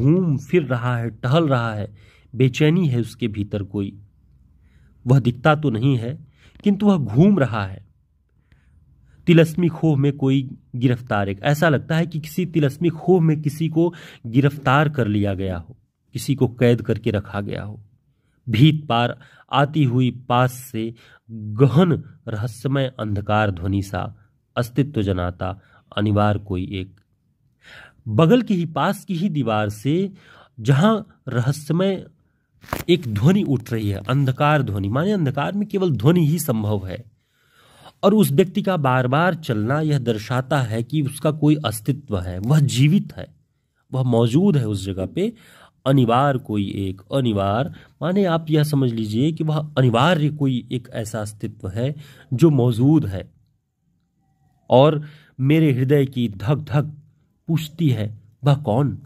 घूम फिर रहा है टहल रहा है बेचैनी है उसके भीतर कोई वह दिखता तो नहीं है किंतु वह घूम रहा है तिलस्मी खोह में कोई गिरफ्तार एक ऐसा लगता है कि किसी तिलस्मी खोह में किसी को गिरफ्तार कर लिया गया हो किसी को कैद करके रखा गया हो भीत पार आती हुई पास से गहन रहस्यमय अंधकार ध्वनि सा अस्तित्व जनाता अनिवार्य कोई एक बगल की ही पास की ही दीवार से जहाँ रहस्यमय एक ध्वनि उठ रही है अंधकार ध्वनि माने अंधकार में केवल ध्वनि ही संभव है और उस व्यक्ति का बार बार चलना यह दर्शाता है कि उसका कोई अस्तित्व है वह जीवित है वह मौजूद है उस जगह पे अनिवार्य कोई एक अनिवार्य माने आप यह समझ लीजिए कि वह अनिवार्य कोई एक ऐसा अस्तित्व है जो मौजूद है और मेरे हृदय की धक धक पूछती है वह कौन